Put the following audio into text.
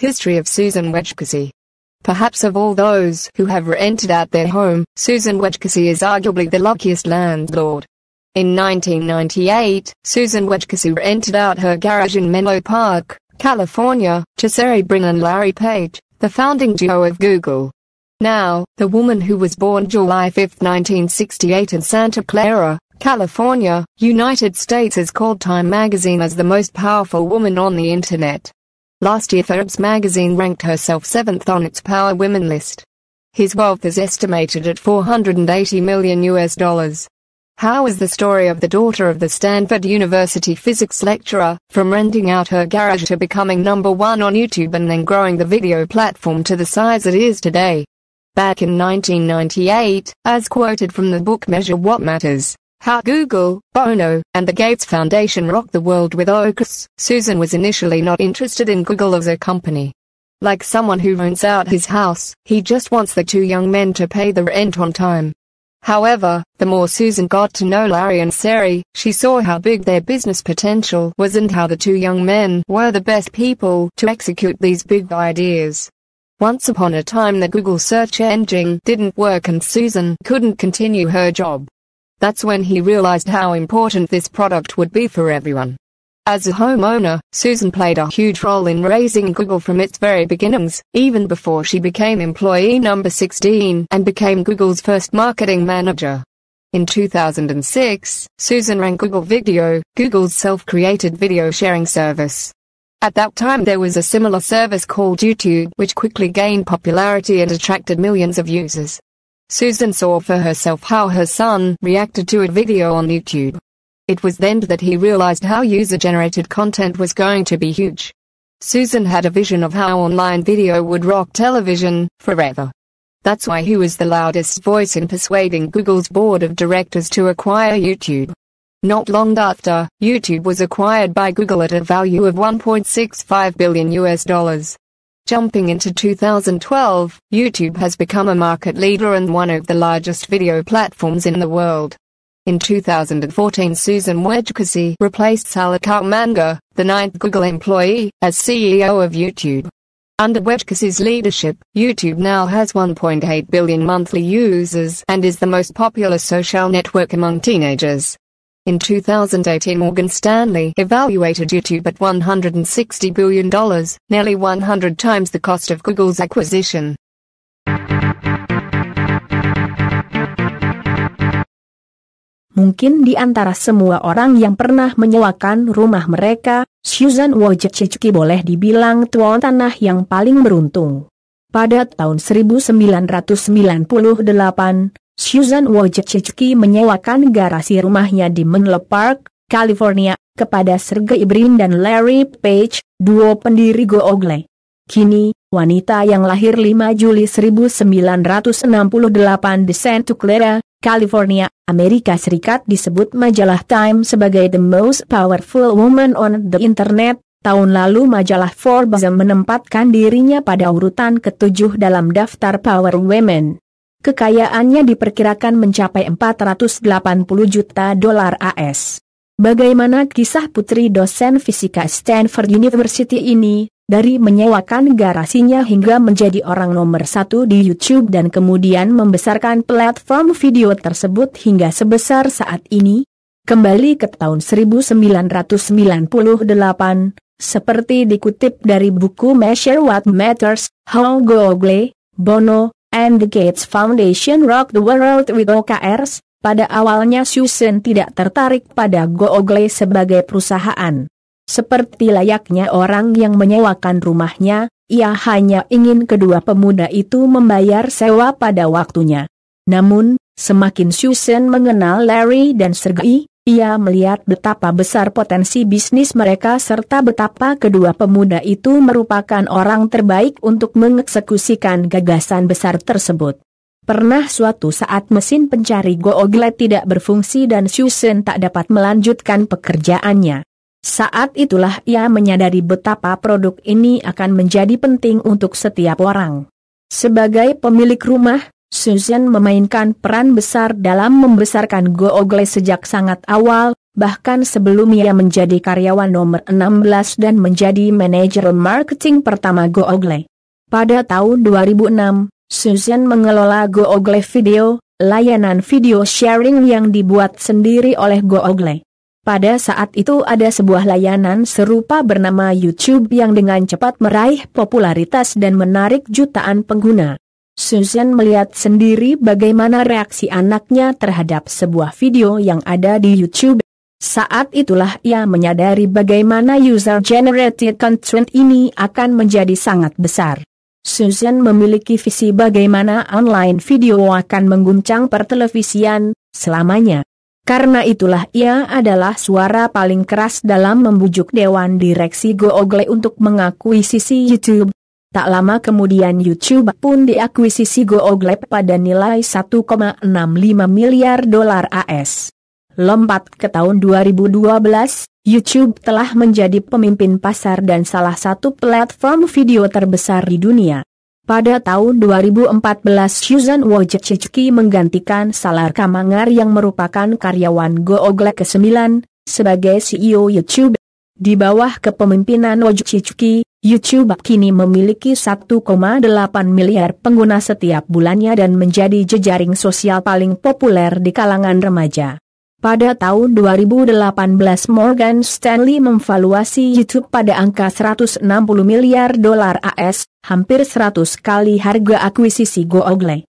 History of Susan Wojcicki Perhaps of all those who have rented out their home, Susan Wojcicki is arguably the luckiest landlord. In 1998, Susan Wojcicki rented out her garage in Menlo Park, California, to Sergey Brin and Larry Page, the founding duo of Google. Now, the woman who was born July 5, 1968 in Santa Clara, California, United States is called Time magazine as the most powerful woman on the internet. Last year Forbes magazine ranked herself seventh on its Power Women list. His wealth is estimated at 480 million US dollars. How is the story of the daughter of the Stanford University physics lecturer, from renting out her garage to becoming number one on YouTube and then growing the video platform to the size it is today? Back in 1998, as quoted from the book Measure What Matters, how Google, Bono, and the Gates Foundation rocked the world with Oculus. Susan was initially not interested in Google as a company. Like someone who rents out his house, he just wants the two young men to pay the rent on time. However, the more Susan got to know Larry and Sari, she saw how big their business potential was and how the two young men were the best people to execute these big ideas. Once upon a time the Google search engine didn't work and Susan couldn't continue her job. That's when he realized how important this product would be for everyone. As a homeowner, Susan played a huge role in raising Google from its very beginnings, even before she became employee number 16 and became Google's first marketing manager. In 2006, Susan ran Google Video, Google's self-created video sharing service. At that time there was a similar service called YouTube which quickly gained popularity and attracted millions of users. Susan saw for herself how her son reacted to a video on YouTube. It was then that he realized how user-generated content was going to be huge. Susan had a vision of how online video would rock television forever. That's why he was the loudest voice in persuading Google's board of directors to acquire YouTube. Not long after, YouTube was acquired by Google at a value of 1.65 billion US dollars. Jumping into 2012, YouTube has become a market leader and one of the largest video platforms in the world. In 2014 Susan Wojcicki replaced Salikar Manga, the ninth Google employee, as CEO of YouTube. Under Wojcicki's leadership, YouTube now has 1.8 billion monthly users and is the most popular social network among teenagers. In 2018 Morgan Stanley evaluated YouTube at $160 billion, nearly 100 times the cost of Google's acquisition. Mungkin di antara semua orang yang pernah menyewakan rumah mereka, Susan Wojcicki boleh dibilang tuan tanah yang paling beruntung. Pada tahun 1998, Susan Wojcicki menyewakan garasi rumahnya di Menlo Park, California, kepada Sergey Brin dan Larry Page, duo pendiri Google. Kini, wanita yang lahir 5 Juli 1968 di Santa Clara, California, Amerika Serikat disebut majalah Time sebagai the most powerful woman on the internet. Tahun lalu majalah Forbes menempatkan dirinya pada urutan ketujuh dalam daftar Power Women. Kekayaannya diperkirakan mencapai 480 juta dolar AS. Bagaimana kisah putri dosen fisika Stanford University ini, dari menyewakan garasinya hingga menjadi orang nomor satu di YouTube dan kemudian membesarkan platform video tersebut hingga sebesar saat ini? Kembali ke tahun 1998, seperti dikutip dari buku Measure What Matters, How Google, Bono, and the Gates Foundation Rock the World with OKRs, pada awalnya Susan tidak tertarik pada Google sebagai perusahaan. Seperti layaknya orang yang menyewakan rumahnya, ia hanya ingin kedua pemuda itu membayar sewa pada waktunya. Namun, semakin Susan mengenal Larry dan Sergei, ia melihat betapa besar potensi bisnis mereka serta betapa kedua pemuda itu merupakan orang terbaik untuk mengeksekusikan gagasan besar tersebut. Pernah suatu saat mesin pencari Google tidak berfungsi dan Susan tak dapat melanjutkan pekerjaannya. Saat itulah ia menyadari betapa produk ini akan menjadi penting untuk setiap orang. Sebagai pemilik rumah, Susan memainkan peran besar dalam membesarkan Google sejak sangat awal, bahkan sebelum ia menjadi karyawan nomor 16 dan menjadi manajer marketing pertama Google. Pada tahun 2006, Susan mengelola Google Video, layanan video sharing yang dibuat sendiri oleh Google. Pada saat itu ada sebuah layanan serupa bernama YouTube yang dengan cepat meraih popularitas dan menarik jutaan pengguna. Susan melihat sendiri bagaimana reaksi anaknya terhadap sebuah video yang ada di YouTube. Saat itulah ia menyadari bagaimana user-generated content ini akan menjadi sangat besar. Susan memiliki visi bagaimana online video akan mengguncang pertelevisian selamanya. Karena itulah ia adalah suara paling keras dalam membujuk Dewan Direksi Google untuk mengakui sisi YouTube, Tak lama kemudian YouTube pun diakuisisi Google pada nilai 1,65 miliar dolar AS. Lompat ke tahun 2012, YouTube telah menjadi pemimpin pasar dan salah satu platform video terbesar di dunia. Pada tahun 2014 Susan Wojcicki menggantikan Salar Kamangar yang merupakan karyawan Google ke-9, sebagai CEO YouTube. Di bawah kepemimpinan Ojuchichuki, YouTube kini memiliki 1,8 miliar pengguna setiap bulannya dan menjadi jejaring sosial paling populer di kalangan remaja. Pada tahun 2018 Morgan Stanley memvaluasi YouTube pada angka 160 miliar dolar AS, hampir 100 kali harga akuisisi Google.